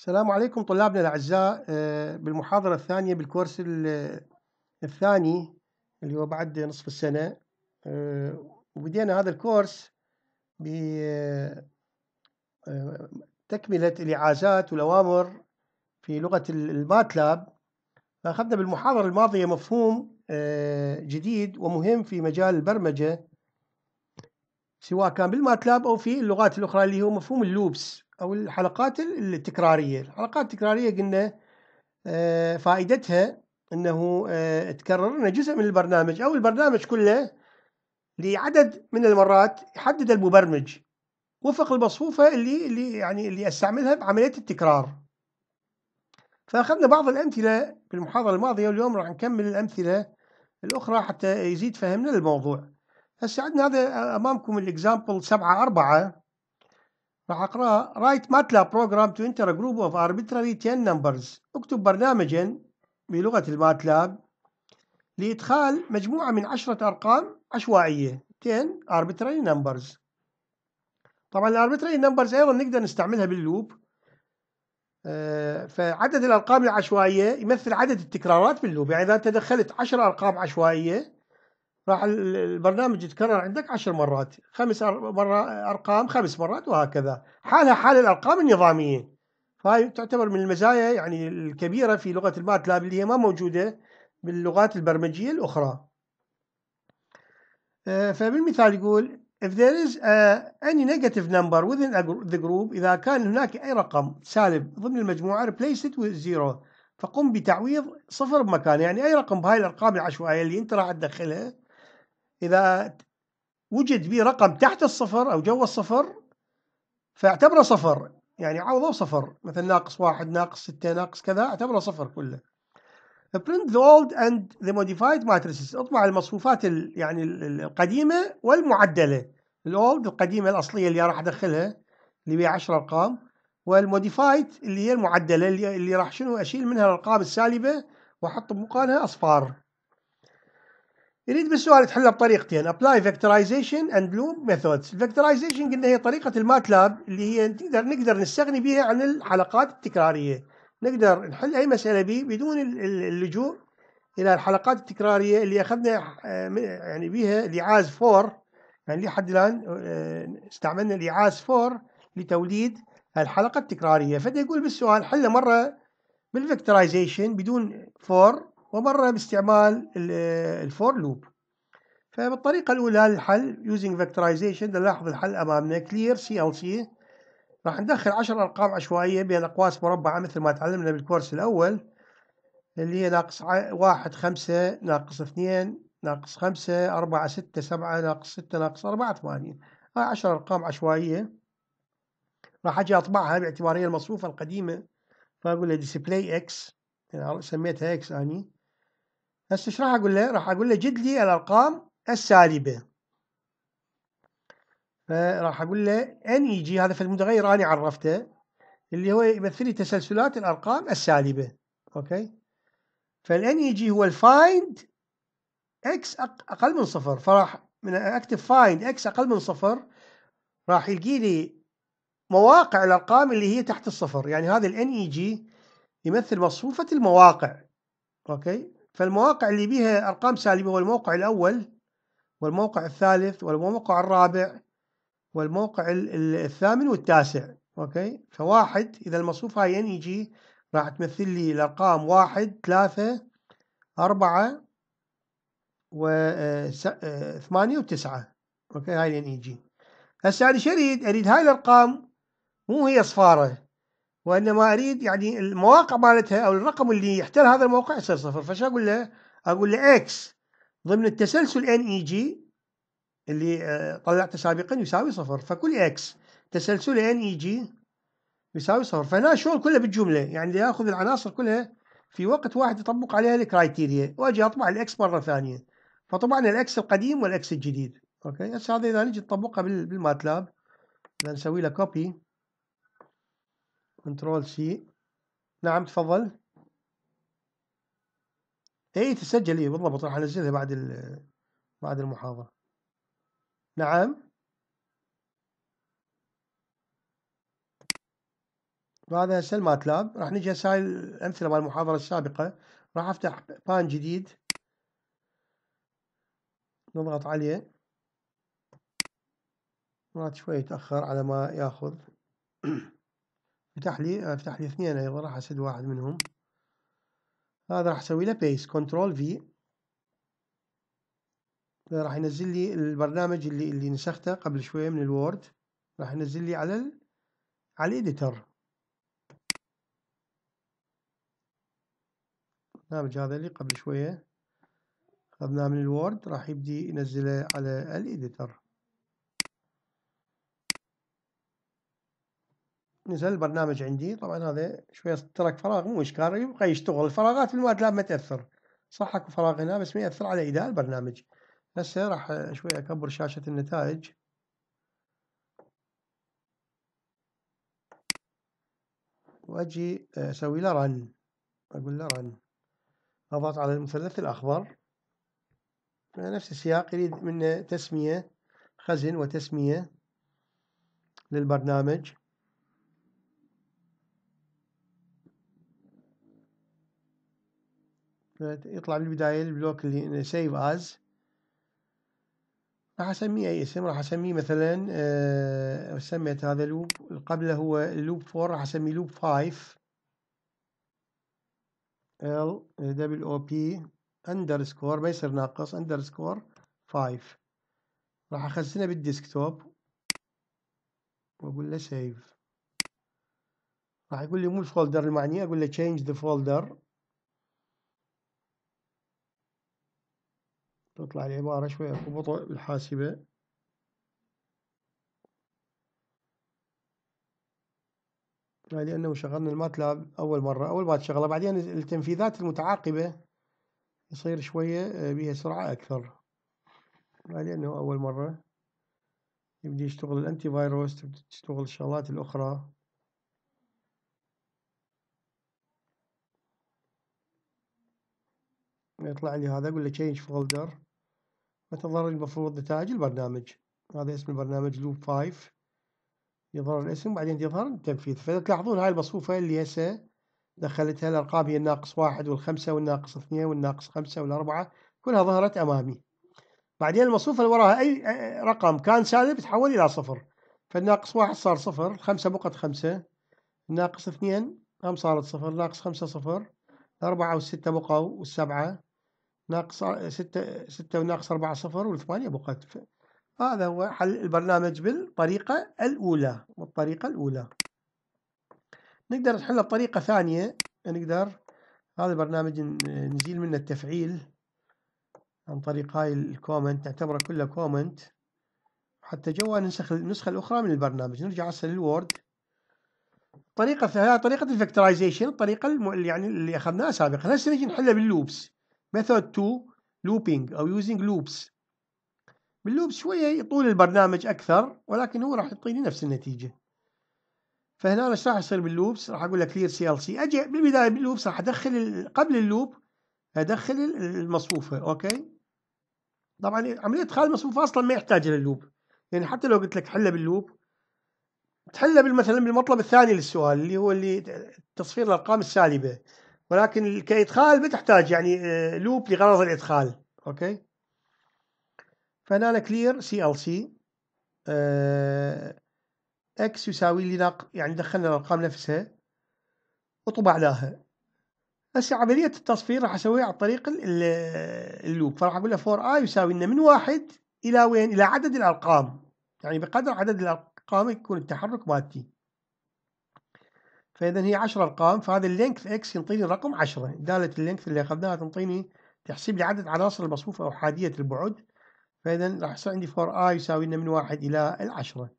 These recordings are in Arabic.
السلام عليكم طلابنا الأعزاء آه، بالمحاضرة الثانية بالكورس الثاني اللي هو بعد نصف السنة آه، وبدينا هذا الكورس بتكملة آه، الإعازات والأوامر في لغة الماتلاب فأخذنا بالمحاضرة الماضية مفهوم جديد ومهم في مجال البرمجة سواء كان بالماتلاب أو في اللغات الأخرى اللي هو مفهوم اللوبس أو الحلقات التكرارية الحلقات التكرارية قلنا آه، فائدتها أنه آه، تكرر لنا جزء من البرنامج أو البرنامج كله لعدد من المرات يحدد المبرمج وفق المصفوفة اللي اللي يعني اللي استعملها بعملية التكرار. فأخذنا بعض الأمثلة في المحاضره الماضية واليوم راح نكمل الأمثلة الأخرى حتى يزيد فهمنا الموضوع. هسه عندنا هذا أمامكم الإكزامبل 7 4 راح اقراها رايت ماتلا بروجرام تو انتر جروب اوف اربيتراري 10 نمبرز اكتب برنامجا بلغه الماتلاب لادخال مجموعه من 10 ارقام عشوائيه 10 arbitrary numbers طبعا الاربيتراري نمبرز ايضا نقدر نستعملها باللوب آه، فعدد الارقام العشوائيه يمثل عدد التكرارات باللوب يعني اذا تدخلت 10 ارقام عشوائيه راح البرنامج يتكرر عندك عشر مرات خمس مرة أرقام خمس مرات وهكذا حالها حال الأرقام النظامية فهي تعتبر من المزايا يعني الكبيرة في لغة الماتلاب اللي هي ما موجودة باللغات البرمجية الأخرى آه، فبالمثال يقول if there is any negative number within the group إذا كان هناك أي رقم سالب ضمن المجموعة replace it with zero فقم بتعويض صفر بمكانه يعني أي رقم بهاي الأرقام العشوائية اللي أنت راح تدخلها إذا وجد به رقم تحت الصفر أو جوا الصفر فاعتبره صفر يعني عوضه صفر مثل ناقص واحد ناقص ستة ناقص كذا اعتبره صفر كله print the old and the modified matrices اطبع المصفوفات ال يعني القديمة والمعدلة الاولد القديمة الأصلية اللي راح أدخلها اللي بها 10 أرقام والموديفايد اللي هي المعدلة اللي, اللي راح شنو أشيل منها الأرقام السالبة وأحط بمكانها أصفار يريد بالسؤال تحلها بطريقتين ابلاي فيكتورايزيشن اند بلوم ميثودز الفيكتورايزيشن قلنا هي طريقه الماتلاب اللي هي نقدر نقدر نستغني بها عن الحلقات التكراريه نقدر نحل اي مساله به بدون اللجوء الى الحلقات التكراريه اللي اخذنا آه، يعني بها الايعاز فور يعني لحد الان آه، استعملنا الايعاز فور لتوليد الحلقه التكراريه فده يقول بالسؤال حله مره بالفيكتورايزيشن بدون فور ومرة باستعمال آه، الفور لوب فبالطريقة الأولى للحل using vectorization نلاحظ الحل أمامنا clear CLC راح ندخل عشر أرقام عشوائية بين أقواس مربعة مثل ما تعلمنا بالكورس الأول اللي هي ناقص واحد خمسة ناقص اثنين ناقص خمسة أربعة ستة سبعة ناقص ستة ناقص أربعة ثمانين هاي عشر أرقام عشوائية راح أجي أطبعها باعتبار هي المصفوفة القديمة فأقول له display x يعني سميتها x أني هسه ايش راح اقول له؟ راح اقول له جد لي الارقام السالبه فراح اقول له ان اي جي هذا في المتغير انا عرفته اللي هو يمثل لي تسلسلات الارقام السالبه اوكي فالان اي جي هو الفايند اكس اقل من صفر فراح من اكتب فايند اكس اقل من صفر راح يلقي لي مواقع الارقام اللي هي تحت الصفر يعني هذا الان اي جي يمثل مصفوفه المواقع اوكي فالمواقع اللي بيها أرقام سالبة هو الموقع الأول والموقع الثالث والموقع الرابع والموقع الثامن والتاسع أوكي فواحد إذا المصفوفة هاي إن يجي راح تمثل لي الأرقام واحد ثلاثة أربعة وثمانية آه، آه، وتسعة أوكي هاي الإن يجي هسه أنا شو أريد؟ أريد هاي الأرقام مو هي صفارة وانما اريد يعني المواقع مالتها او الرقم اللي يحتل هذا الموقع يصير صفر فش اقول له؟ اقول له اكس ضمن التسلسل ان اي جي اللي آه، طلعته سابقا يساوي صفر فكل اكس تسلسل ان اي جي يساوي صفر فهنا الشغل كله بالجمله يعني ياخذ العناصر كلها في وقت واحد يطبق عليها الكرايتيريا واجي اطبع الاكس مره ثانيه فطبعنا الاكس القديم والاكس الجديد اوكي هسه هذا اذا نجي نطبقها بالماتلاب نسوي له كوبي كنترول سي نعم تفضل اي تسجل اي بالضبط راح انزلها بعد بعد المحاضرة نعم هذا سل ماتلاب راح نجي هسه الامثله مال المحاضره السابقه راح افتح بان جديد نضغط عليه مرات شوي يتاخر على ما ياخذ افتح لي افتح لي اثنين ايضا راح اسد واحد منهم هذا راح اسوي له بيست كنترول في راح ينزل لي البرنامج اللي اللي نسخته قبل شويه من الوورد راح ينزل لي على ال على الاديتر البرنامج هذا اللي قبل شويه اخذناه من الوورد راح يبدي ينزله على الايديتر نزل البرنامج عندي طبعا هذا شوية ترك فراغ مو إشكال يبقى يشتغل الفراغات بالمواد لا ما تأثر صح اكو فراغ هنا بس ما يأثر على إداء البرنامج هسه راح شوية أكبر شاشة النتائج وأجي أسوي له رن أقول له رن أضغط على المثلث الأخضر نفس السياق يريد منه تسمية خزن وتسمية للبرنامج يطلع بالبداية البلوك اللي سيف از راح اسميه اي اسم راح اسميه مثلا أه سميت هذا لوب قبله هو لوب 4 راح اسميه لوب 5 ال دبل او بي اندرسكور ما يصير ناقص اندرسكور 5 راح اخزنه بالديسكتوب واقول له سيف راح يقول لي مو الفولدر المعني اقول له change the folder تطلع العبارة شوية ببطء بالحاسبة لأنه شغلنا الماتلاب أول مرة أول ما تشغله بعدين التنفيذات المتعاقبة يصير شوية آه، بها سرعة أكثر لأنه أول مرة يبدي يشتغل الأنتي فايروس تبدي تشتغل الشغلات الأخرى يطلع لي هذا أقول له change folder فتظهر المفروض نتائج البرنامج هذا اسم البرنامج لوب 5 يظهر الاسم بعدين يظهر التنفيذ فتلاحظون هاي المصفوفة اللي هسه دخلتها الأرقام هي الناقص واحد والخمسة والناقص اثنين والناقص خمسة والأربعة كلها ظهرت أمامي بعدين المصفوفة اللي وراها أي رقم كان سالب تحول إلى صفر فالناقص واحد صار صفر الخمسة بقت خمسة الناقص اثنين هم صارت صفر ناقص خمسة صفر الأربعة والستة بقوا والسبعة ناقص ستة ستة وناقص أربعة صفر والثمانية بقت هذا هو حل البرنامج بالطريقة الأولى والطريقة الأولى نقدر نحلها بطريقة ثانية يعني نقدر هذا البرنامج نزيل منه التفعيل عن طريق هاي الكومنت نعتبره كله كومنت حتى جوا ننسخ النسخة الأخرى من البرنامج نرجع هسه للوورد طريقة ثانية طريقة الفكترايزيشن الطريقة يعني اللي أخذناها سابقا هسه نجي نحلها باللوبس method 2 looping او using loops باللوب شويه يطول البرنامج اكثر ولكن هو راح يعطيني نفس النتيجه فهنا ايش راح يصير باللوبس راح اقول لك كلير سي ال سي اجي بالبدايه باللوبس راح ادخل قبل اللوب ادخل المصفوفه اوكي طبعا عمليه ادخال المصفوفه اصلا ما يحتاج للوب يعني حتى لو قلت لك حله باللوب تحله مثلا بالمطلب الثاني للسؤال اللي هو اللي تصفير الارقام السالبه ولكن كإدخال ما تحتاج يعني آه، لوب لغرض الإدخال أوكي فهنا كلير سي ال سي اكس يساوي لي يعني دخلنا الأرقام نفسها وطبعناها هسه عملية التصفير راح أسويها عن طريق اللوب فراح أقول له 4 اي يساوي لنا من واحد إلى وين؟ إلى عدد الأرقام يعني بقدر عدد الأرقام يكون التحرك مالتي فاذا هي 10 ارقام فهذا اللينكث اكس ينطيني رقم 10 داله اللينكث اللي اخذناها تنطيني تحسب لي عدد عناصر المصفوفه او حاديه البعد فاذا راح يصير عندي 4 اي يساوي لنا من 1 الى 10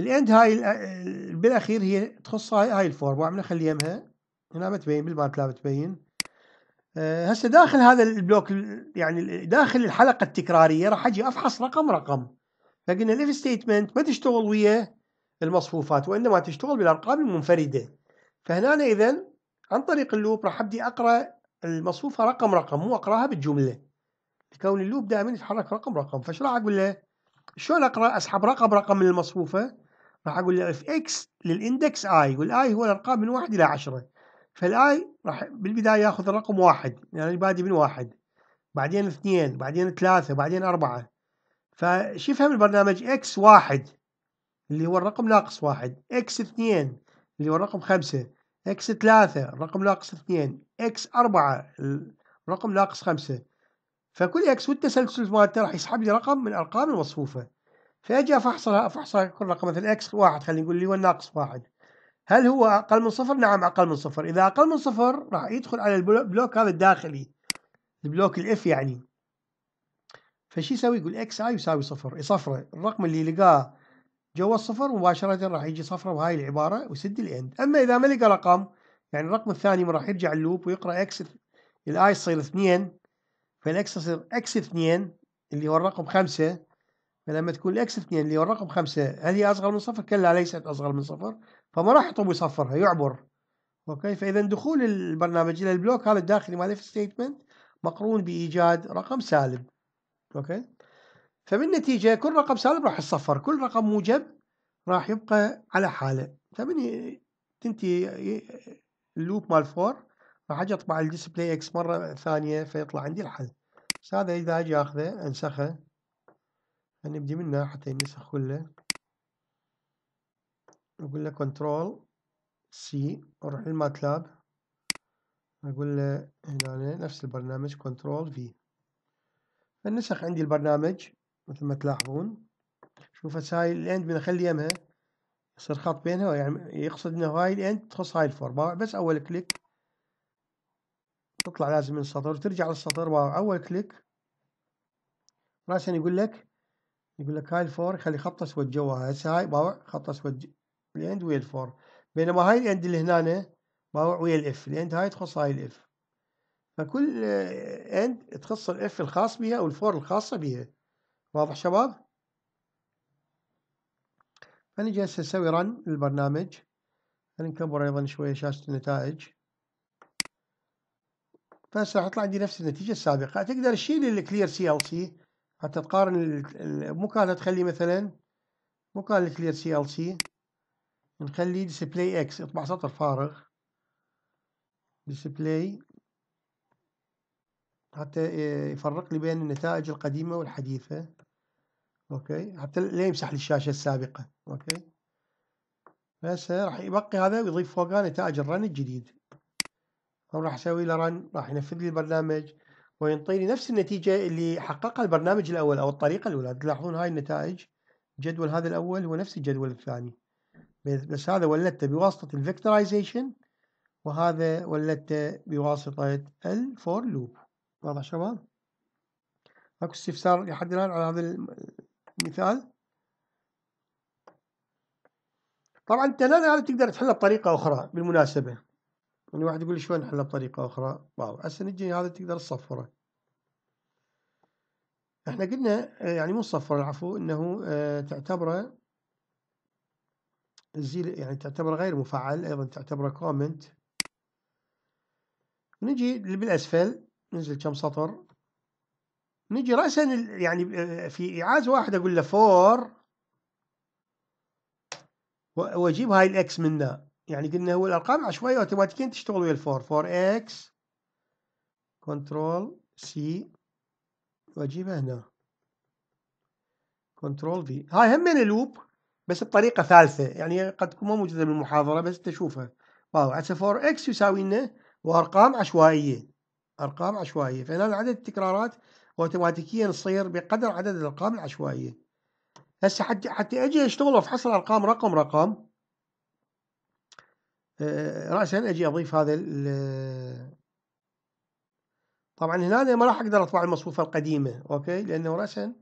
الاند هاي بالاخير هي تخص هاي هاي الفورمه عم نخلي يمها هنا ما تبين بالمات لا بتبين آه، هسه داخل هذا البلوك يعني داخل الحلقه التكراريه راح اجي افحص رقم رقم فقلنا الاف ستيتمنت ما تشتغل وياه المصفوفات وإنما تشتغل بالأرقام المنفردة فهنا إذا عن طريق اللوب راح أبدي أقرأ المصفوفة رقم رقم مو أقرأها بالجملة لكون اللوب دائما يتحرك رقم رقم فايش راح أقول له شلون أقرأ أسحب رقم رقم من المصفوفة راح أقول له اف اكس للإندكس آي والآي هو الأرقام من واحد إلى عشرة فالآي راح بالبداية ياخذ الرقم واحد لأن يعني بادي من واحد بعدين اثنين بعدين ثلاثة بعدين أربعة فشو يفهم البرنامج اكس واحد اللي هو الرقم ناقص واحد اكس اثنين اللي هو الرقم خمسة اكس ثلاثة الرقم ناقص اثنين اكس أربعة الرقم ناقص خمسة فكل اكس والتسلسل مالته راح يسحب لي رقم من الأرقام الموصوفة فأجي أفحصها أفحصها كل رقم مثلا اكس واحد خلينا نقول اللي هو الناقص واحد هل هو أقل من صفر؟ نعم أقل من صفر إذا أقل من صفر راح يدخل على البلوك هذا الداخلي البلوك الاف يعني فشي يسوي يقول اكس اي يساوي صفر يصفره الرقم اللي لقاه جوا الصفر مباشرة راح يجي صفرة بهاي العبارة ويسد الاند اما اذا ما لقى رقم يعني الرقم الثاني راح يرجع اللوب ويقرا اكس الاي تصير اثنين فالاكس يصير اكس اثنين اللي هو الرقم خمسة فلما تكون الاكس اثنين اللي هو الرقم خمسة هل هي اصغر من صفر؟ كلا ليست اصغر من صفر فما راح يطب يصفرها يعبر اوكي فاذا دخول البرنامج الى البلوك هذا الداخلي مال في الستيتمنت مقرون بايجاد رقم سالب اوكي فبالنتيجة كل رقم سالب راح يصفر كل رقم موجب راح يبقى على حاله فمن طيب، تنتهي اللوب مال فور راح اجي اطبع الديسبلاي اكس مرة ثانية فيطلع عندي الحل بس هذا اذا اجي اخذه انسخه هنبدي منه حتى ينسخ كله اقول له كنترول سي اروح للماتلاب اقول له هنا نفس البرنامج كنترول في فنسخ عندي البرنامج مثل ما تلاحظون شوف هسه هاي الاند بنخلي يمها يصير خط بينها يعني يقصد انه هاي الاند تخص هاي الفور بس اول كليك تطلع لازم من السطر وترجع للسطر باوع اول كليك راسا يقول لك يقول لك هاي الفور خلي خط اسود جوا هسه هاي باوع خط اسود الاند ويا الفور بينما هاي الاند اللي هنا باوع ويا الاف الاند هاي تخص هاي الاف فكل اند تخص الاف الخاص بها او الفور الخاصه بها واضح شباب فنجي هسه نسوي رن للبرنامج نكبر ايضا شويه شاشه النتائج فهسه راح تطلع عندي نفس النتيجه السابقه تقدر تشيل الكلير سي ال سي حتى تقارن مو كانت تخلي مثلا مو كان الكلير سي ال سي نخلي ديسبلاي اكس اطبع سطر فارغ ديسبلاي حتى يفرق لي بين النتائج القديمة والحديثة اوكي حتى لا يمسح لي الشاشة السابقة اوكي هسه راح يبقي هذا ويضيف فوقه نتائج الرن الجديد هم راح اسوي له رن راح ينفذ لي البرنامج وينطيني نفس النتيجة اللي حققها البرنامج الأول أو الطريقة الأولى تلاحظون هاي النتائج الجدول هذا الأول هو نفس الجدول الثاني بس هذا ولدته بواسطة الفيكتورايزيشن وهذا ولدته بواسطة الفور لوب واضح شباب اكو استفسار لحد الان على هذا المثال طبعا التنازع هذا تقدر تحله بطريقه اخرى بالمناسبه يعني واحد يقول لي شلون نحله بطريقه اخرى واو هسه نجي هذا تقدر تصفره احنا قلنا آه، يعني مو صفر العفو انه آه، تعتبره زيل يعني تعتبره غير مفعل ايضا تعتبره كومنت نجي بالاسفل ننزل كم سطر نجي راسا يعني آه، في ايعاز واحد اقول له فور واجيب هاي الاكس منه يعني قلنا هو الارقام عشوائيه اوتوماتيكيا تشتغل ويا الفور فور اكس كنترول سي واجيبها هنا كنترول في هاي هم من اللوب بس بطريقه ثالثه يعني قد تكون مو موجوده بالمحاضره بس تشوفها واو عسى فور اكس يساوي لنا وارقام عشوائيه أرقام عشوائية فهنا عدد التكرارات أوتوماتيكيا يصير بقدر عدد الأرقام العشوائية هسه حتى حتى أجي أشتغل وافحص الارقام رقم رقم آه، رأسا أجي أضيف هذا طبعا هنا ما راح أقدر أطبع المصفوفة القديمة أوكي لأنه رأسا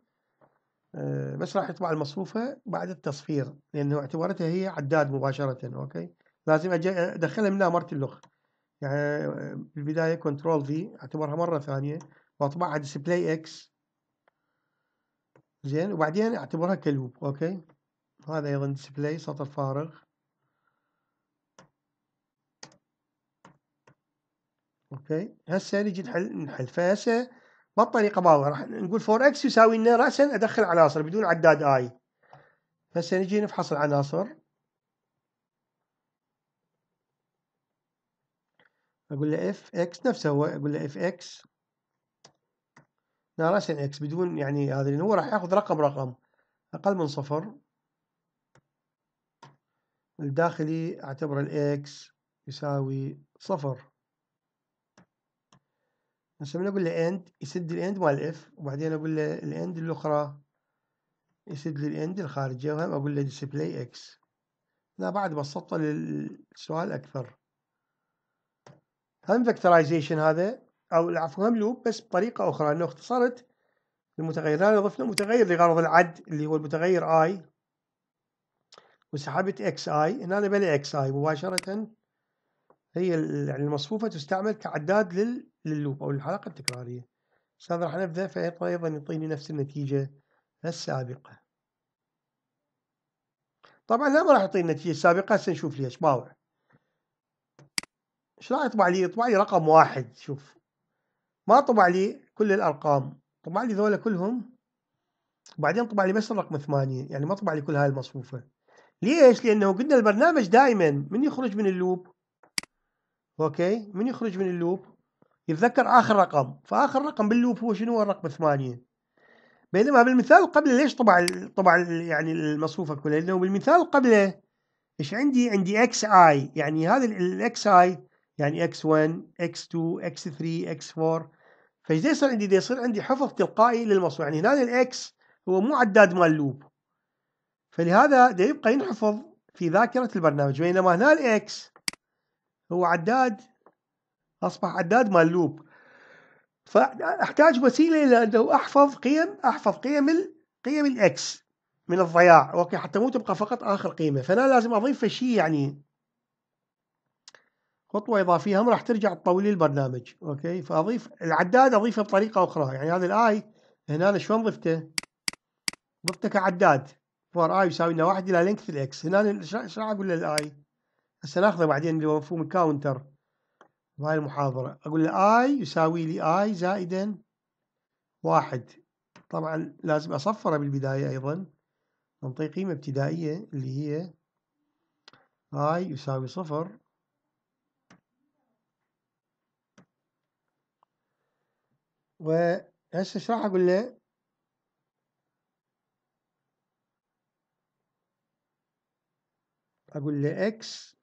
آه، بس راح يطبع المصفوفة بعد التصفير لأنه اعتبرتها هي عداد مباشرة أوكي لازم أجي أدخلها من مرة اللخ يعني بالبداية كنترول في اعتبرها مرة ثانية واطبعها ديسبلاي اكس زين وبعدين اعتبرها كلوب اوكي هذا ايضا ديسبلاي سطر فارغ اوكي هسه نجي نحل نحل فهسه ما الطريقة باوة راح نقول 4 اكس يساوي لنا رأسا ادخل عناصر بدون عداد اي هسه نجي نفحص العناصر اقول له اف اكس نفسه هو اقول له اف اكس راسن اكس بدون يعني هذا لان هو راح ياخذ رقم رقم اقل من صفر الداخلي اعتبر الاكس يساوي صفر هسه من اقول له اند يسد الاند مال الاف وبعدين اقول له الاند الاخرى يسد لي الاند الخارجيه وهم اقول له ديسبلاي اكس لا بعد بسطه للسؤال اكثر هم فيكتورايزيشن هذا او عفوا هم لوب بس بطريقه اخرى انه اختصرت المتغير هذا ضفنا متغير لغرض العد اللي هو المتغير اي وسحبت اكس اي هنا بلا اكس اي مباشره هي يعني المصفوفه تستعمل كعداد لل... لللوب او الحلقه التكراريه بس هذا راح نبدا فايضا طيب، يعطيني نفس النتيجه السابقه طبعا لا ما راح يعطيني النتيجه السابقه هسه نشوف ليش باوع ايش رايك يطبع لي يطبع لي رقم واحد شوف ما طبع لي كل الارقام طبع لي ذولا كلهم وبعدين طبع لي بس الرقم ثمانية يعني ما طبع لي كل هاي المصفوفة ليش لانه قلنا البرنامج دائما من يخرج من اللوب اوكي من يخرج من اللوب يتذكر اخر رقم فاخر رقم باللوب هو شنو هو الرقم ثمانية بينما بالمثال قبله ليش طبع طبع يعني المصفوفه كلها لانه بالمثال قبله ايش عندي عندي اكس اي يعني هذا الاكس اي يعني x1 x2 x3 x4 فايش يصير عندي؟ يصير عندي حفظ تلقائي للمصفوفة يعني هنا الاكس هو مو عداد مال لوب فلهذا دا يبقى ينحفظ في ذاكرة البرنامج بينما هنا الاكس هو عداد اصبح عداد مال لوب فاحتاج وسيله الى انه احفظ قيم احفظ قيم ال... قيم الاكس من الضياع اوكي حتى مو تبقى فقط اخر قيمه فانا لازم اضيف شيء يعني خطوه اضافيه هم راح ترجع تطولي البرنامج اوكي فاضيف العداد اضيفه بطريقه اخرى يعني هذا الاي هنا انا شلون ضفته؟ ضفته كعداد فور اي يساوي لنا واحد الى لينكث الاكس هنا ايش راح اقول له هسه ناخذه بعدين اللي هو مفهوم الكاونتر بهاي المحاضره اقول له اي يساوي لي اي زائدا واحد طبعا لازم اصفره بالبدايه ايضا منطقي قيمه ابتدائيه اللي هي اي يساوي صفر وهسه راح أقول له أقول له إكس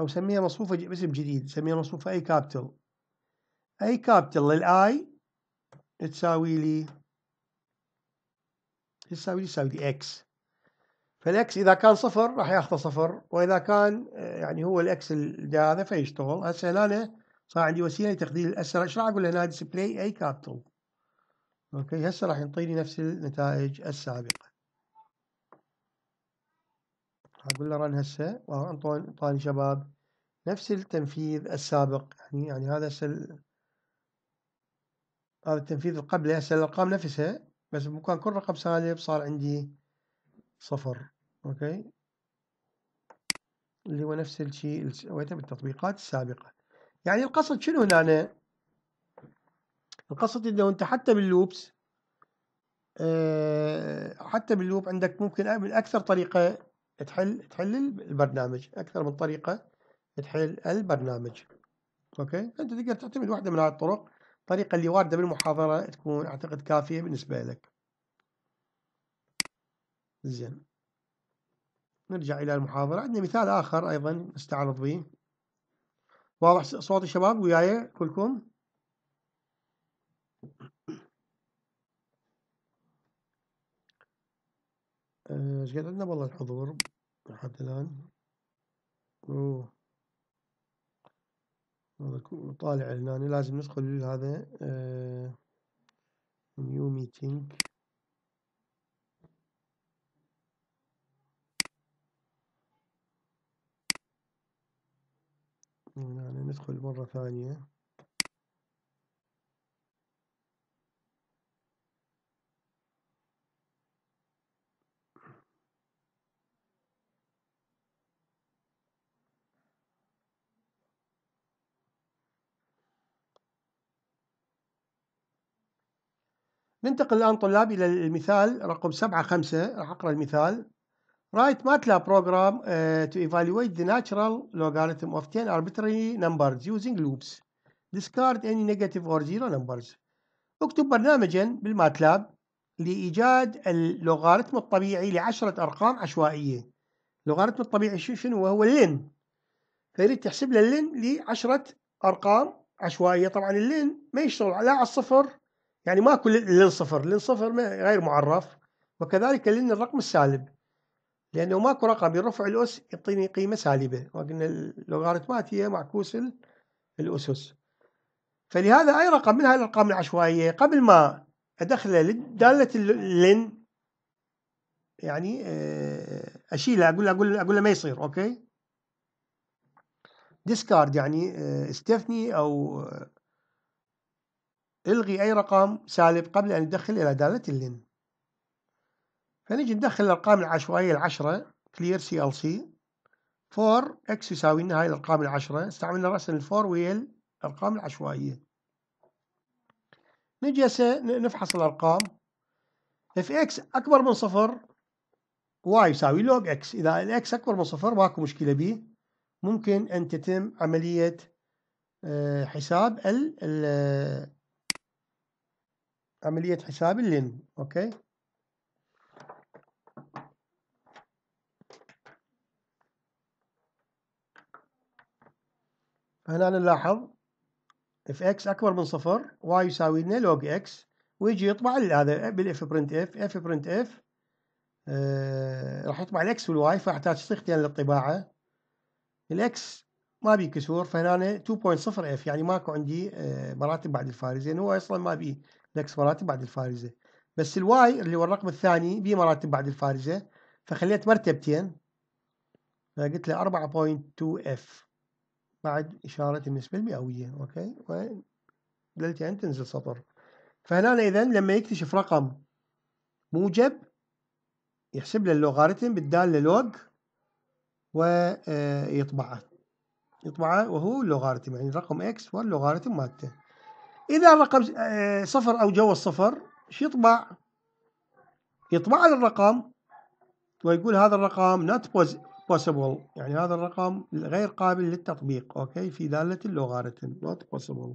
أو سميها مصفوفة باسم جديد سميها مصفوفة أي كابيتال أي كابيتال للآي تساوي لي تساوي لي تساوي لي إكس فالاكس اذا كان صفر راح ياخذه صفر واذا كان آه، يعني هو الاكس هذا فيشتغل هسه هنا صار عندي وسيله لتقليل الاسر ايش راح اقول له هنا ديسبلاي اي كابيتال اوكي هسه راح ينطيني نفس النتائج السابقه اقول له رن هسه وانطوني شباب نفس التنفيذ السابق يعني يعني هذا هسه هذا التنفيذ القبلي هسه الارقام نفسها بس بمكان كل رقم سالب صار عندي صفر اوكي اللي هو نفس الشيء اللي سويته بالتطبيقات السابقه يعني القصد شنو هنا أنا؟ القصد انه انت حتى باللوبس آه، حتى باللوب عندك ممكن من اكثر طريقه تحل تحل البرنامج اكثر من طريقه تحل البرنامج اوكي فانت تقدر تعتمد واحده من هذه الطرق الطريقه اللي وارده بالمحاضره تكون اعتقد كافيه بالنسبه لك زين نرجع الى المحاضره عندنا مثال اخر ايضا نستعرض به واضح صوت الشباب وياي كلكم آه، ايش قد عندنا والله الحضور لحد الآن أوه. طالع هنا لازم ندخل هذا نيو ميتينج نعم، يعني ندخل مرة ثانية ننتقل الآن طلاب إلى المثال رقم سبعة خمسة راح أقرأ المثال Write MATLAB program uh, to evaluate the natural logarithm of 10 arbitrary numbers using loops. Discard any negative or zero numbers. اكتب برنامجا بالماتلاب لإيجاد اللوغاريتم الطبيعي لعشرة أرقام عشوائية. اللوغاريتم الطبيعي شنو هو اللين. فيريد تحسب له اللين لعشرة أرقام عشوائية. طبعا اللين ما يشتغل لا على الصفر يعني ما كل اللين صفر، اللين صفر غير معرف. وكذلك اللين الرقم السالب. لأنه ماكو رقم يرفع الأس يعطيني قيمة سالبة وقلنا اللوغاريتمات هي معكوس الأسس فلهذا أي رقم من هاي الأرقام العشوائية قبل ما أدخله لدالة اللن يعني آه، أشيله أقول له أقول له أقول له ما يصير أوكي ديسكارد يعني آه، استثني أو آه، الغي اي رقم سالب قبل ان يدخل الى داله اللن فنجي ندخل الأرقام العشوائية العشرة clear سي ال سي 4 اكس يساوي لنا هاي الأرقام العشرة استعملنا رأسا الفور ويا الأرقام العشوائية نجي هسه نفحص الأرقام اف اكس أكبر من صفر واي يساوي لوج اكس إذا الاكس أكبر من صفر ماكو مشكلة به ممكن أن تتم عملية آه، حساب ال عملية حساب اللين أوكي هنا نلاحظ اف اكس اكبر من صفر واي يساوي لنا لوج اكس ويجي يطبع هذا بالاف برنت اف اف برنت اف راح يطبع الاكس والواي فاحتاج صيغتين للطباعه الاكس ما بيه كسور فهنا 2.0 اف يعني ماكو عندي آه، مراتب بعد الفارزه يعني هو اصلا ما بيه الاكس مراتب بعد الفارزه بس الواي اللي هو الرقم الثاني بيه مراتب بعد الفارزه فخليت مرتبتين فقلت له 4.2 اف بعد إشارة النسبة المئوية أوكي ودلتا أن تنزل سطر فهنا إذا لما يكتشف رقم موجب يحسب له اللوغاريتم بالدالة آه، لوج ويطبعه يطبعه وهو اللوغاريتم يعني رقم اكس واللوغاريتم مالته إذا الرقم آه، صفر أو جوا الصفر شو يطبع؟ يطبع على الرقم ويقول هذا الرقم not possible يعني هذا الرقم غير قابل للتطبيق أوكي في دالة اللوغاريتم not possible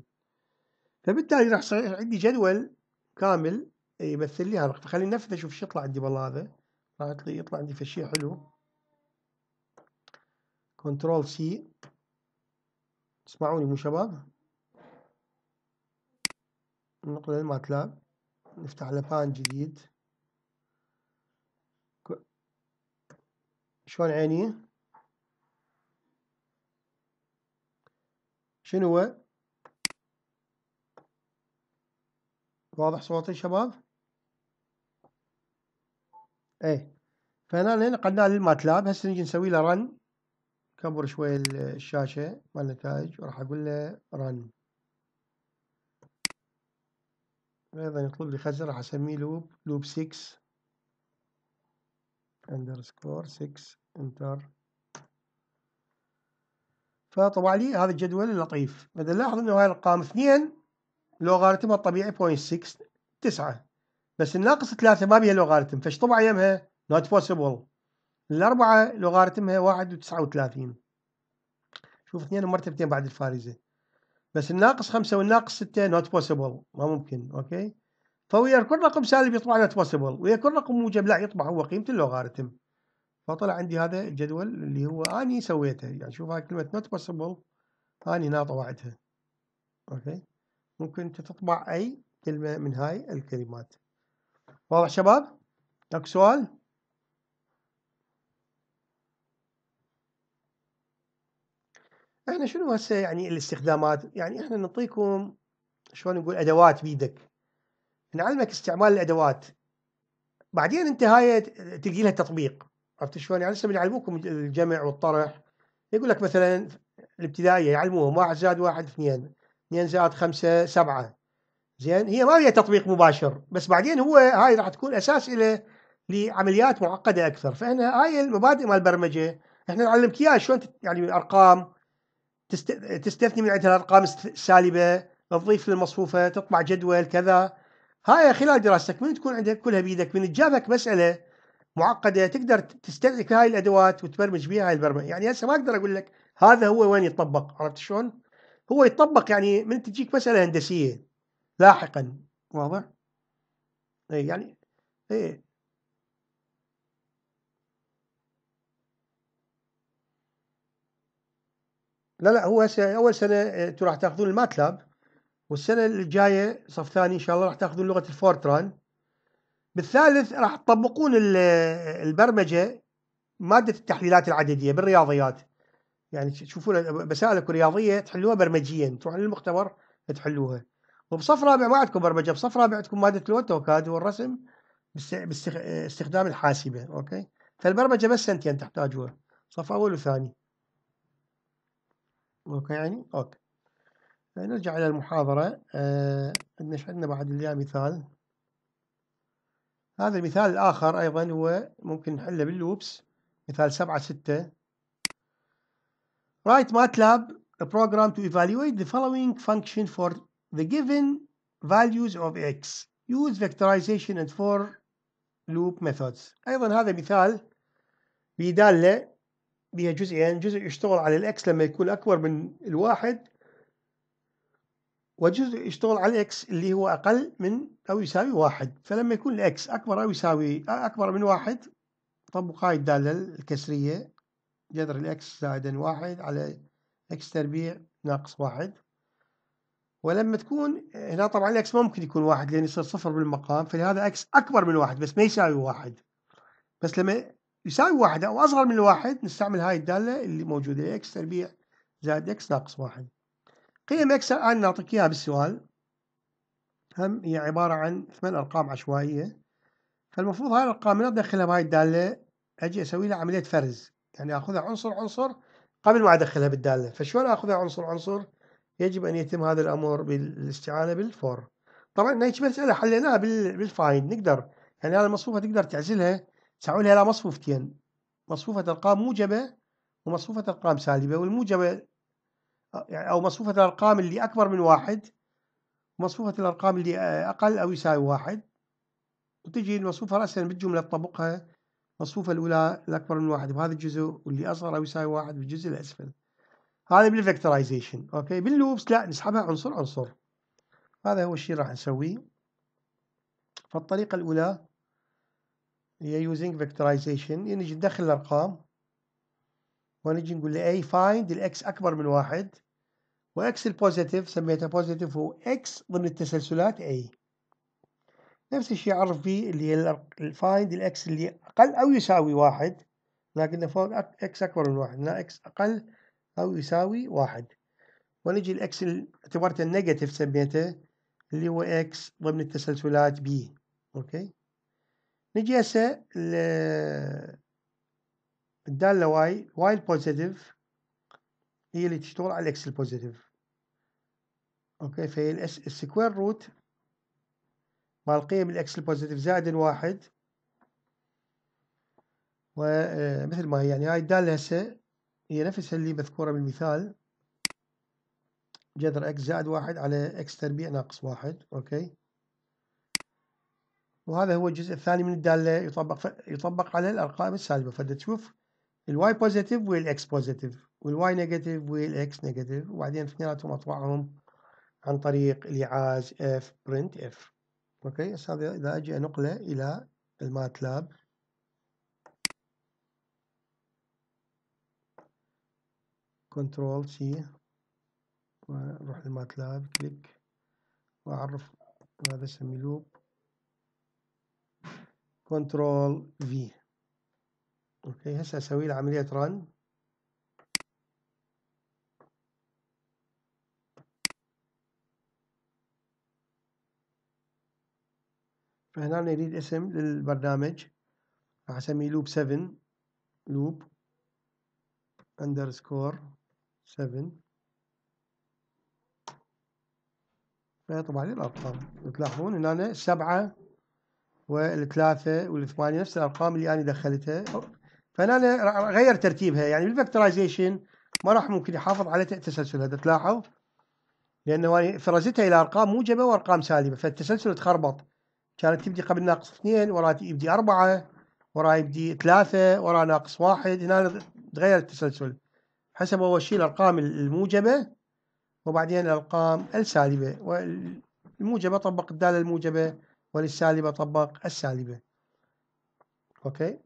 فبالتالي راح يصير عندي جدول كامل إيه، يمثل لي هالرقم خلينا ننفذ أشوف شو يطلع عندي بالله هذا راح يطلع عندي فشيء حلو كنترول سي تسمعوني مو شباب نقل الماتلاب نفتح لبان جديد شلون عينيه شنو هو واضح صوتي شباب ايه فهنا لين للماتلاب هسه نجي نسوي له رن كبر شوي الشاشة مال النتائج وراح اقول له رن ايضا يطلب لي خزر راح اسميه لوب لوب 6 اندرسكور 6 انتر فطبع لي هذا الجدول اللطيف بدنا نلاحظ انه هاي الارقام 2 لوغاريتمها الطبيعي 0.6 9 بس الناقص 3 ما بيها لوغاريتم فايش طبع يمها؟ نوت بوسيبل الاربعه لوغاريتمها 1 و39 شوف اثنين مرتبتين بعد الفارزه بس الناقص 5 والناقص 6 نوت بوسيبل ما ممكن اوكي فهو يكون رقم سالب يطبع نوت بوسيبل ويكون رقم موجب لا يطبع هو قيمة اللوغاريتم فطلع عندي هذا الجدول اللي هو اني سويته يعني شوف هاي كلمة نوت بوسيبل اني ناطه وعدها اوكي ممكن انت تطبع اي كلمة من هاي الكلمات واضح شباب اكو سؤال احنا شنو هسه يعني الاستخدامات يعني احنا نعطيكم شلون نقول ادوات بيدك نعلمك استعمال الادوات بعدين انت هاي تلقي لها تطبيق عرفت شلون يعني هسه بيعلموكم الجمع والطرح يقول لك مثلا الابتدائيه يعلموهم واحد زائد واحد اثنين اثنين زائد خمسه سبعه زين هي ما فيها تطبيق مباشر بس بعدين هو هاي راح تكون اساس له لعمليات معقده اكثر فاحنا هاي المبادئ مال البرمجه احنا نعلمك اياها شلون يعني ارقام تست... تستثني من عندها الارقام السالبه تضيف للمصفوفه تطبع جدول كذا هاي خلال دراستك من تكون عندك كلها بيدك من تجابك مساله معقده تقدر تستدعي هاي الادوات وتبرمج بها هاي البرمجه يعني هسه ما اقدر اقول لك هذا هو وين يطبق عرفت شلون؟ هو يطبق يعني من تجيك مساله هندسيه لاحقا واضح؟ اي يعني اي لا لا هو هسه اول سنه انتم آه، راح تاخذون الماتلاب والسنه الجايه صف ثاني ان شاء الله راح تاخذون لغه الفورتران بالثالث راح تطبقون البرمجه ماده التحليلات العدديه بالرياضيات يعني تشوفون مسائلكم رياضيه تحلوها برمجيا تروحون للمختبر تحلوها وبصف رابع ما عندكم برمجه بصف رابع عندكم ماده الاوتوكاد والرسم باستخدام الحاسبه اوكي فالبرمجه بس سنتين تحتاجوها صف اول وثاني اوكي يعني اوكي يعني نرجع إلى المحاضرة عندنا آه، عندنا بعد اللي مثال هذا المثال الآخر أيضا هو ممكن نحله باللوبس مثال سبعة ستة Write MATLAB a program to evaluate the following function for the given values of x use vectorization and for loop methods أيضا هذا مثال بدالة بها جزئين جزء يشتغل على الأكس لما يكون أكبر من الواحد وجزء يشتغل على الاكس اللي هو أقل من أو يساوي واحد فلما يكون الاكس أكبر أو يساوي أكبر من واحد طبق هاي الدالة الكسرية جذر الاكس زائد واحد على اكس تربيع ناقص واحد ولما تكون هنا طبعا الاكس ممكن يكون واحد لأن يصير صفر بالمقام فلهذا اكس أكبر من واحد بس ما يساوي واحد بس لما يساوي واحد أو أصغر من الواحد نستعمل هاي الدالة اللي موجودة اكس تربيع زائد اكس ناقص واحد قيم اكس الآن نعطيك إياها بالسؤال هم هي عبارة عن ثمان أرقام عشوائية فالمفروض هاي الأرقام من أدخلها بهاي الدالة أجي أسوي لها عملية فرز يعني أخذها عنصر عنصر قبل ما أدخلها بالدالة فشلون أخذها عنصر عنصر يجب أن يتم هذا الأمر بالاستعانة بالفور طبعا هيك مسألة حليناها بالفايند نقدر يعني هذه المصفوفة تقدر تعزلها تسوي لها مصفوفتين مصفوفة أرقام موجبة ومصفوفة أرقام سالبة والموجبة يعني أو مصفوفة الأرقام اللي أكبر من واحد مصفوفة الأرقام اللي آه، أقل أو يساوي واحد وتجي المصفوفة رأسا بالجملة تطبقها المصفوفة الأولى الأكبر من واحد بهذا الجزء واللي أصغر أو يساوي واحد بالجزء الأسفل هذا بالفكترايزيشن أوكي باللوبس لا نسحبها عنصر عنصر هذا هو الشيء راح نسويه فالطريقة الأولى هي يوزنج vectorization يعني نجي ندخل الأرقام ونجي نقول له اي فايند الإكس أكبر من واحد وإكس البوزيتيف سميته بوزيتيف هو إكس ضمن التسلسلات اي نفس الشيء عرف بي اللي هي الفايند الإكس اللي أقل أو يساوي واحد لكن فوق إكس أكبر من واحد هنا إكس أقل أو يساوي واحد ونجي الإكس اللي اعتبرته نيجاتيف سميته اللي هو إكس ضمن التسلسلات بي أوكي نجي هسه الداله واي واي البوزيتيف هي اللي تشتغل على الاكس البوزيتيف اوكي فهي السكوير روت مال قيم الاكس البوزيتيف زائد الواحد ومثل آه، ما هي يعني هاي الداله هسه هي نفسها اللي مذكوره بالمثال جذر اكس زائد واحد على اكس تربيع ناقص واحد اوكي وهذا هو الجزء الثاني من الداله يطبق يطبق على الارقام السالبه فانت تشوف الواي بوزيتيف والاكس بوزيتيف والواي نيجاتيف والاكس نيجاتيف وبعدين اثنيناتهم اطبعهم عن طريق الإعاز اف برنت اف اوكي هسه هذا اذا اجي انقله الى الماتلاب كنترول سي واروح للماتلاب كليك واعرف هذا اسمي لوب كنترول في اوكي هسه اسوي له عملية ران فهنا نريد اسم للبرنامج راح اسميه لوب 7 لوب اندرسكور 7 فيطبع لي الارقام تلاحظون هنا السبعة والثلاثة والثمانية نفس الارقام اللي انا دخلتها فانا غير ترتيبها يعني بالفكتورايزيشن ما راح ممكن يحافظ على تسلسلها هذا تلاحظ لانه انا يعني فرزتها الى ارقام موجبه وارقام سالبه فالتسلسل تخربط كانت تبدي قبل ناقص اثنين وراها يبدي اربعه وراها يبدي ثلاثه وراها ناقص واحد هنا تغير التسلسل حسب اول شيء الارقام الموجبه وبعدين الارقام السالبه والموجبه طبق الداله الموجبه وللسالبه طبق السالبه اوكي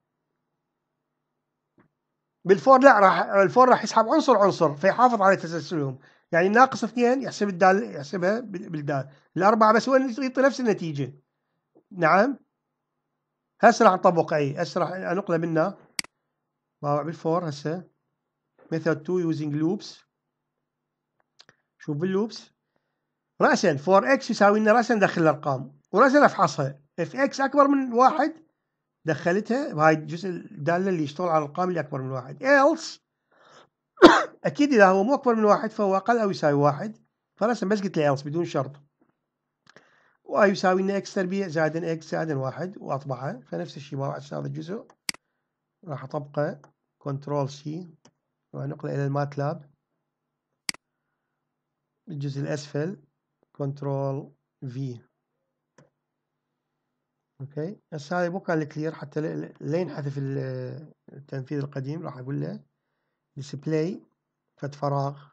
بالفور لا راح الفور راح يسحب عنصر عنصر فيحافظ على تسلسلهم يعني ناقص اثنين يحسب الدال يحسبها بالدال الاربعه بس هو يعطي نفس النتيجه نعم هسه راح نطبق اي هسه راح انقله منا طابع بالفور هسه method 2 using loops شوف باللوبس راسا 4 اكس يساوي لنا راسا داخل الارقام وراسا افحصها اف اكس اكبر من واحد دخلتها بهاي الجزء الداله اللي يشتغل على الارقام اللي اكبر من واحد else اكيد اذا هو مو اكبر من واحد فهو اقل او يساوي واحد فرسم بس قلت له else بدون شرط واي يساوي لنا اكس تربيع زائد اكس زائد واحد واطبعه فنفس الشيء ما هذا الجزء راح اطبقه كنترول سي ونقله الى الماتلاب الجزء الاسفل كنترول في اوكي هسه هاي مو كان كلير حتى لا ينحذف التنفيذ القديم راح اقول له ديسبلاي فد فراغ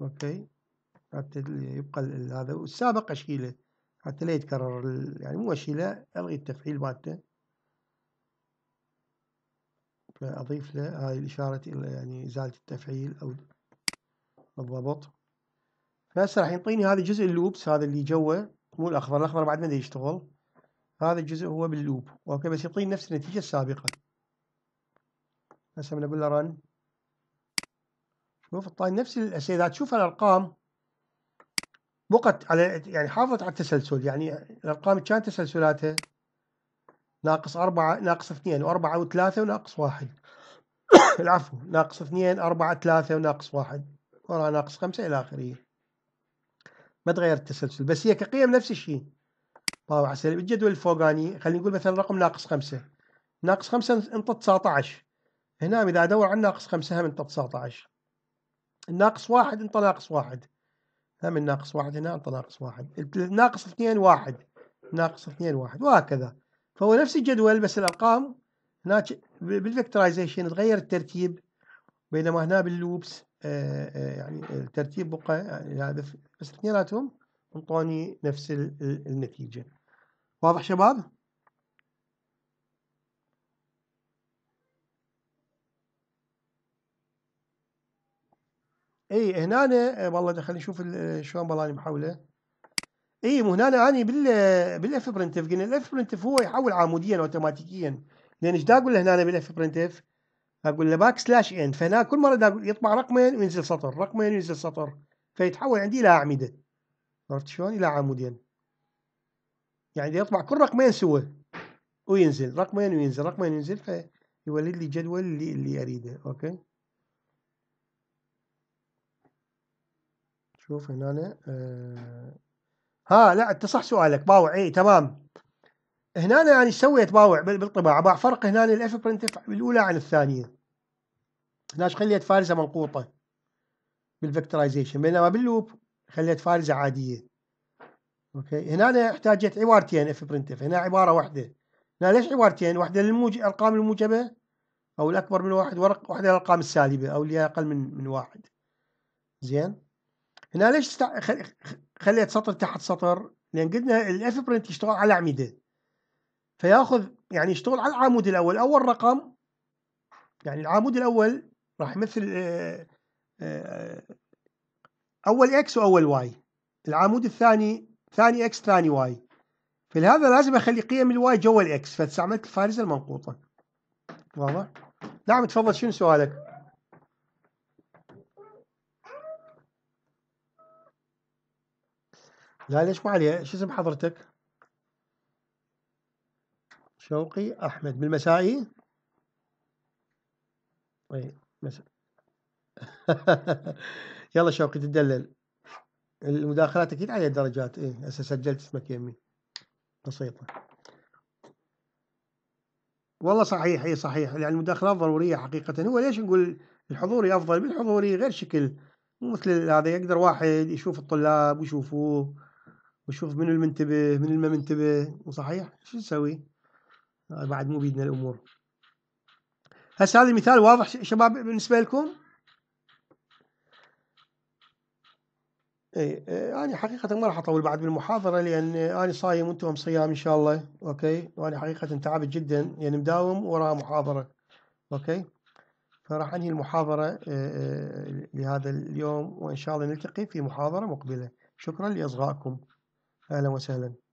اوكي حتى يبقى هذا والسابق اشيله حتى لا يتكرر يعني مو اشيله الغي التفعيل مالته فاضيف له هاي الاشاره الى يعني ازاله التفعيل او بالضبط فهسه راح يعطيني هذا جزء اللوبس هذا اللي جوه مو الاخضر الاخضر بعد ما يشتغل هذا الجزء هو باللوب اوكي بس يعطيني نفس النتيجة السابقة هسه بنقول له رن شوف طيب نفس الاسئله اذا تشوف الارقام بقت على يعني حافظت على التسلسل يعني الارقام كانت تسلسلاتها ناقص أربعة ناقص اثنين وأربعة وثلاثة وناقص واحد العفو ناقص اثنين أربعة ثلاثة وناقص واحد وراء ناقص خمسة إلى آخره ما تغير التسلسل بس هي كقيم نفس الشيء طابع هسه بالجدول الفوقاني خلينا نقول مثلا رقم ناقص خمسة ناقص خمسة انطى 19 هنا اذا ادور على ناقص خمسة هم انطى 19 الناقص واحد انطى ناقص واحد هم الناقص واحد هنا انطى ناقص واحد ناقص اثنين واحد ناقص اثنين واحد وهكذا فهو نفس الجدول بس الارقام هنا بالفكتورايزيشن تغير الترتيب بينما هنا باللوبس آه، آه، يعني الترتيب بقى يعني هذا بس اثنيناتهم انطوني نفس النتيجه واضح شباب؟ اي هنا أنا والله دخل نشوف شلون بالاني محوله اي مو هنا اني بال بالاف برنتف قلنا الاف برنتف هو يحول عموديا اوتوماتيكيا لان ايش دا اقول له هنا بالاف برنتف اقول له باك سلاش ان فهنا كل مره دا يطبع رقمين وينزل سطر رقمين وينزل سطر فيتحول عندي الى اعمده عرفت شلون الى عمودين يعني يطبع كل رقمين سوى وينزل رقمين وينزل رقمين وينزل فيولد لي جدول اللي اللي اريده اوكي شوف هنا أنا آه ها لا انت صح سؤالك باوع اي تمام هنا أنا يعني سويت باوع بالطباعه باع فرق هنا الاف برنت الاولى عن الثانيه هنا خليت فارزه منقوطه بالفكترايزيشن بينما باللوب خليت فارزه عاديه اوكي هنا أنا احتاجت عبارتين اف برنت اف هنا عباره واحده هنا ليش عبارتين واحده للارقام الموجبه او الاكبر من واحد ورق واحده للارقام السالبه او اللي اقل من من واحد زين هنا ليش استع... خليت سطر تحت سطر لان قلنا الاف برنت يشتغل على اعمده فياخذ يعني يشتغل على العمود الاول اول رقم يعني العمود الاول راح يمثل آه، آه، آه، اول اكس واول واي العمود الثاني ثاني اكس ثاني واي فلهذا لازم اخلي قيم الواي جوا الاكس فاستعملت الفارزه المنقوطه واضح؟ نعم تفضل شنو سؤالك؟ لا ليش ما عليه شو اسم حضرتك؟ شوقي احمد بالمسائي؟ اي طيب، مساء يلا شوقي تدلل المداخلات اكيد عليها درجات ايه هسه سجلت اسمك يمي بسيطه والله صحيح اي صحيح يعني المداخلات ضروريه حقيقه هو ليش نقول الحضوري افضل بالحضوري غير شكل مو مثل هذا يقدر واحد يشوف الطلاب ويشوفوه ويشوف من المنتبه من الما منتبه وصحيح شو نسوي بعد مو بيدنا الامور هسه هذا مثال واضح شباب بالنسبه لكم اي إيه، انا حقيقة ما راح اطول بعد بالمحاضرة لان انا صايم وانتم صيام ان شاء الله اوكي وانا حقيقة تعبت جدا يعني مداوم وراء محاضرة اوكي فراح انهي المحاضرة إيه، إيه، لهذا اليوم وان شاء الله نلتقي في محاضرة مقبلة شكرا لاصغائكم اهلا وسهلا